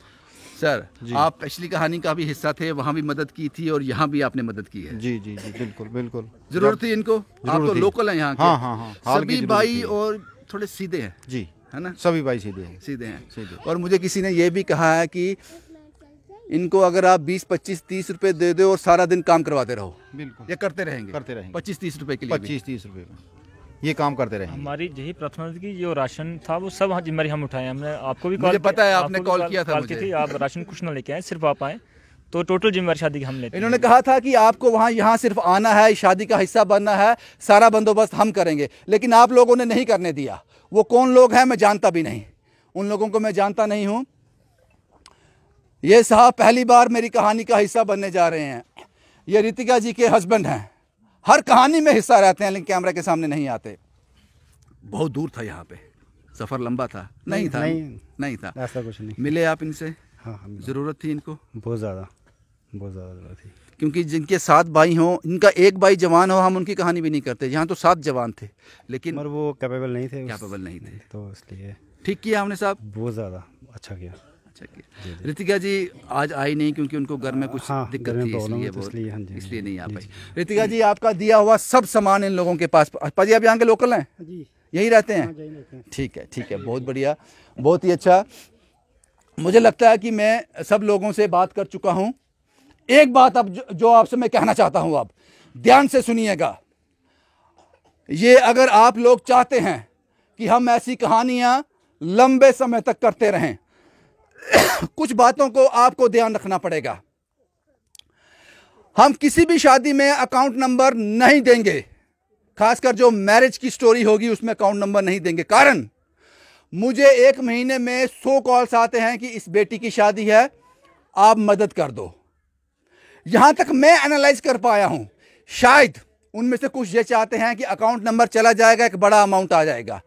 A: सर आप पिछली कहानी का भी हिस्सा थे वहाँ भी मदद की थी और यहाँ भी आपने मदद की है जी जी जी बिल्कुल बिल्कुल जरूरत थी इनको आप तो लोकल है यहाँ हाँ, हाँ, हाँ, सभी भाई और थोड़े सीधे हैं जी है ना सभी भाई सीधे हैं सीधे हैं सीधे और मुझे किसी ने ये भी कहा है कि इनको अगर आप 20, 25, 30 रुपए दे दो और सारा दिन काम करवाते रहो बिल्कुल ये करते रहेंगे करते रहेंगे 25, 30 रुपए के लिए 25, 30 रुपए ये काम करते रहे
B: हमारी यही प्रार्थना थी जो राशन था वो सब जिम्मेदारी हम उठाए हमने आपको भी कॉल पता है आपने कॉल किया था मुझे आप राशन कुछ ना लेके आए सिर्फ आप आए तो टोटल जिम्मेदारी शादी की हम लेते इन्होंने कहा
A: था कि आपको वहाँ यहाँ सिर्फ आना है शादी का हिस्सा बनना है सारा बंदोबस्त हम करेंगे लेकिन आप लोगों ने नहीं करने दिया वो कौन लोग हैं मैं जानता भी नहीं उन लोगों को मैं जानता नहीं हूँ ये साहब पहली बार मेरी कहानी का हिस्सा बनने जा रहे हैं ये रितिका जी के हस्बैंड हैं हर कहानी में हिस्सा रहते हैं लेकिन कैमरा के सामने नहीं आते बहुत दूर था यहाँ पे सफ़र लंबा था नहीं, नहीं था नहीं, नहीं था ऐसा कुछ नहीं मिले आप इनसे हाँ ज़रूरत थी इनको बहुत ज़्यादा बहुत ज़्यादा ज़रूरत थी क्योंकि जिनके सात भाई हों इनका एक भाई जवान हो हम उनकी कहानी भी नहीं करते यहाँ तो सात जवान थे लेकिन मगर वो कैपेबल नहीं थे कैपेबल नहीं थे तो इसलिए ठीक किया हमने साहब बहुत ज़्यादा अच्छा किया अच्छा किया रितिका जी आज आई नहीं क्योंकि उनको घर में कुछ हाँ, दिक्कत थी इसलिए तो इसलिए, हाँ हाँ इसलिए नहीं आ पाई रितिका जी आपका दिया हुआ सब सामान इन लोगों के पास पाजी आप यहाँ के लोकल हैं हाँ यहीं रहते हैं ठीक है ठीक है बहुत बढ़िया बहुत ही अच्छा मुझे लगता है कि मैं सब लोगों से बात कर चुका हूँ एक बात अब जो आपसे मैं कहना चाहता हूँ आप ध्यान से सुनिएगा ये अगर आप लोग चाहते हैं कि हम ऐसी कहानियाँ लंबे समय तक करते रहें (coughs) कुछ बातों को आपको ध्यान रखना पड़ेगा हम किसी भी शादी में अकाउंट नंबर नहीं देंगे खासकर जो मैरिज की स्टोरी होगी उसमें अकाउंट नंबर नहीं देंगे कारण मुझे एक महीने में सो कॉल्स आते हैं कि इस बेटी की शादी है आप मदद कर दो यहां तक मैं एनालाइज कर पाया हूं शायद उनमें से कुछ ये चाहते हैं कि अकाउंट नंबर चला जाएगा एक बड़ा अमाउंट आ जाएगा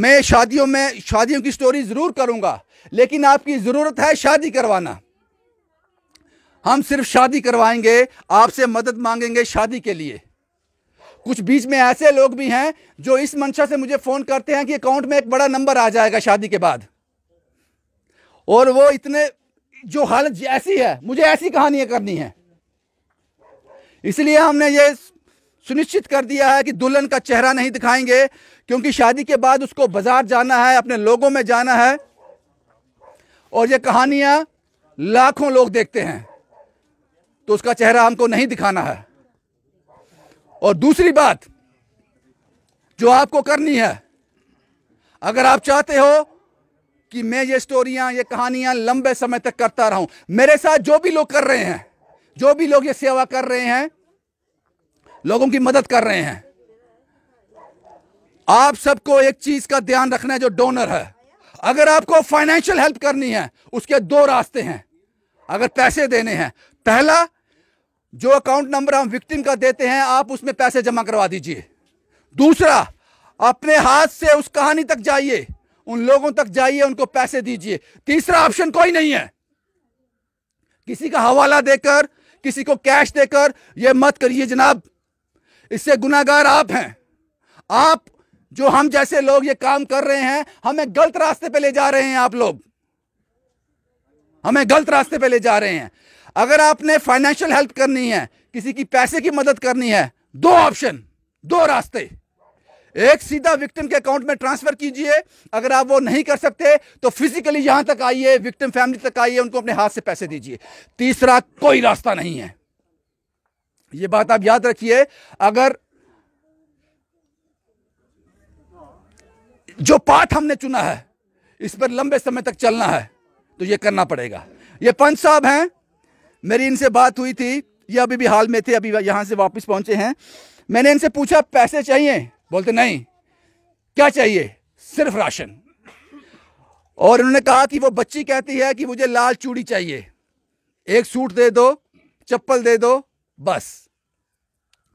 A: मैं शादियों में शादियों की स्टोरी ज़रूर करूंगा लेकिन आपकी ज़रूरत है शादी करवाना हम सिर्फ शादी करवाएंगे आपसे मदद मांगेंगे शादी के लिए कुछ बीच में ऐसे लोग भी हैं जो इस मंशा से मुझे फ़ोन करते हैं कि अकाउंट में एक बड़ा नंबर आ जाएगा शादी के बाद और वो इतने जो हालत ऐसी है मुझे ऐसी कहानियां करनी है इसलिए हमने ये सुनिश्चित कर दिया है कि दुल्हन का चेहरा नहीं दिखाएंगे क्योंकि शादी के बाद उसको बाज़ार जाना है अपने लोगों में जाना है और ये कहानियां लाखों लोग देखते हैं तो उसका चेहरा हमको नहीं दिखाना है और दूसरी बात जो आपको करनी है अगर आप चाहते हो कि मैं ये स्टोरियां ये कहानियां लंबे समय तक करता रहूं मेरे साथ जो भी लोग कर रहे हैं जो भी लोग ये सेवा कर रहे हैं लोगों की मदद कर रहे हैं आप सबको एक चीज का ध्यान रखना है जो डोनर है अगर आपको फाइनेंशियल हेल्प करनी है उसके दो रास्ते हैं अगर पैसे देने हैं पहला जो अकाउंट नंबर हम विक्टिम का देते हैं आप उसमें पैसे जमा करवा दीजिए दूसरा अपने हाथ से उस कहानी तक जाइए उन लोगों तक जाइए उनको पैसे दीजिए तीसरा ऑप्शन कोई नहीं है किसी का हवाला देकर किसी को कैश देकर यह मत करिए जनाब इससे गुनागार आप हैं आप जो हम जैसे लोग ये काम कर रहे हैं हमें गलत रास्ते पे ले जा रहे हैं आप लोग हमें गलत रास्ते पे ले जा रहे हैं अगर आपने फाइनेंशियल हेल्प करनी है किसी की पैसे की मदद करनी है दो ऑप्शन दो रास्ते एक सीधा विक्टिम के अकाउंट में ट्रांसफर कीजिए अगर आप वो नहीं कर सकते तो फिजिकली यहां तक आइए विक्टिम फैमिली तक आइए उनको अपने हाथ से पैसे दीजिए तीसरा कोई रास्ता नहीं है ये बात आप याद रखिए अगर जो पाठ हमने चुना है इस पर लंबे समय तक चलना है तो ये करना पड़ेगा ये पंच साहब हैं मेरी इनसे बात हुई थी ये अभी भी हाल में थे अभी यहाँ से वापस पहुँचे हैं मैंने इनसे पूछा पैसे चाहिए बोलते नहीं क्या चाहिए सिर्फ राशन और उन्होंने कहा कि वो बच्ची कहती है कि मुझे लाल चूड़ी चाहिए एक सूट दे
B: दो चप्पल दे दो बस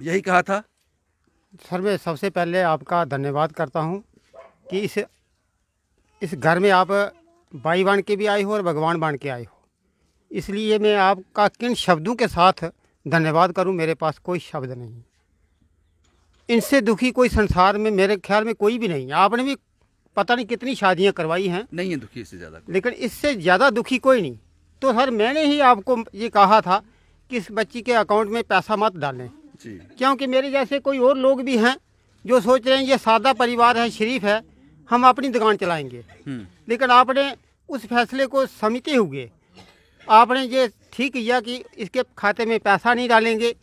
B: यही कहा था सर मैं सबसे पहले आपका धन्यवाद करता हूँ कि इस इस घर में आप भाई बन के भी आए हो और भगवान बन के आए हो इसलिए मैं आपका किन शब्दों के साथ धन्यवाद करूं मेरे पास कोई शब्द नहीं इनसे दुखी कोई संसार में मेरे ख्याल में कोई भी नहीं आपने भी पता नहीं कितनी शादियां करवाई हैं नहीं है दुखी इससे ज़्यादा लेकिन इससे ज़्यादा दुखी कोई नहीं तो सर मैंने ही आपको ये कहा था कि इस बच्ची के अकाउंट में पैसा मत डालें क्योंकि मेरे जैसे कोई और लोग भी हैं जो सोच रहे हैं ये सादा परिवार है शरीफ है हम अपनी दुकान चलाएंगे हम्म। लेकिन आपने उस फैसले को समिते हुए आपने ये ठीक किया कि इसके खाते में पैसा नहीं डालेंगे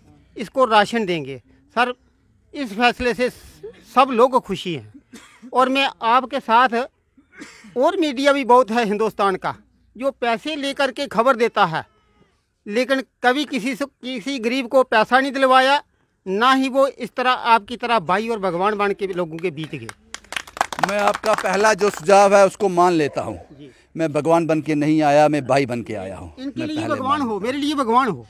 B: इसको राशन देंगे सर इस फैसले से सब लोग खुशी हैं और मैं आपके साथ और मीडिया भी बहुत है हिंदुस्तान का जो पैसे लेकर के खबर देता है लेकिन कभी किसी से किसी गरीब को पैसा नहीं दिलवाया ना ही वो इस तरह आपकी तरह भाई और भगवान बन के लोगों के बीत गए
A: मैं आपका पहला जो सुझाव है उसको मान लेता हूँ मैं भगवान बन के नहीं आया मैं भाई बन के आया हूँ
B: भगवान हो मेरे लिए भगवान हो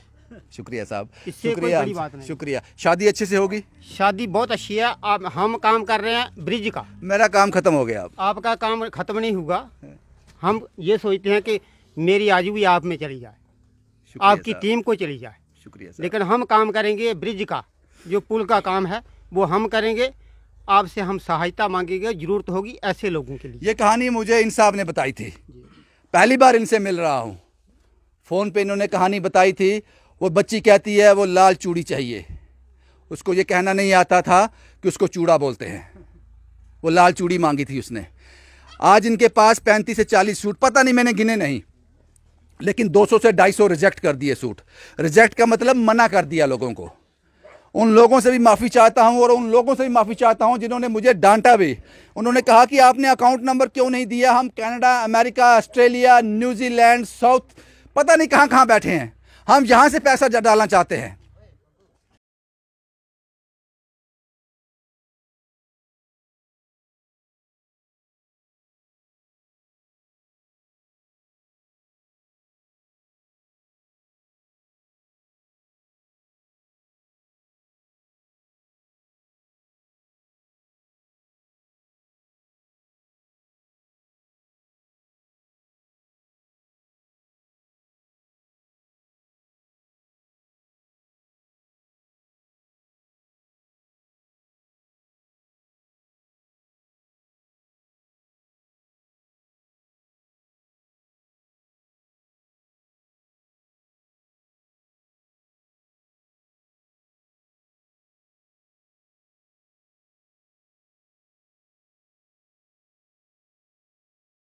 B: शुक्रिया साहब शुक्रिया शुक्रिया शादी अच्छे से होगी शादी बहुत अच्छी है आप हम काम कर रहे हैं ब्रिज का मेरा काम खत्म हो गया आपका काम खत्म नहीं होगा हम ये सोचते हैं कि मेरी आजू भी आप में चली जाए आपकी टीम को चली जाए शुक्रिया लेकिन हम काम करेंगे ब्रिज का जो पुल का काम है वो हम करेंगे आपसे हम सहायता मांगेंगे जरूरत होगी ऐसे लोगों के लिए ये कहानी मुझे इन
A: साहब ने बताई थी पहली बार इनसे मिल रहा हूँ फ़ोन पे इन्होंने कहानी बताई थी वो बच्ची कहती है वो लाल चूड़ी चाहिए उसको ये कहना नहीं आता था कि उसको चूड़ा बोलते हैं वो लाल चूड़ी मांगी थी उसने आज इनके पास पैंतीस से चालीस सूट पता नहीं मैंने गिने नहीं लेकिन 200 से 250 रिजेक्ट कर दिए सूट रिजेक्ट का मतलब मना कर दिया लोगों को उन लोगों से भी माफ़ी चाहता हूं और उन लोगों से भी माफ़ी चाहता हूं जिन्होंने मुझे डांटा भी उन्होंने कहा कि आपने अकाउंट नंबर क्यों नहीं दिया हम Canada America Australia New Zealand South पता नहीं कहाँ कहाँ बैठे हैं हम यहाँ से पैसा डालना चाहते हैं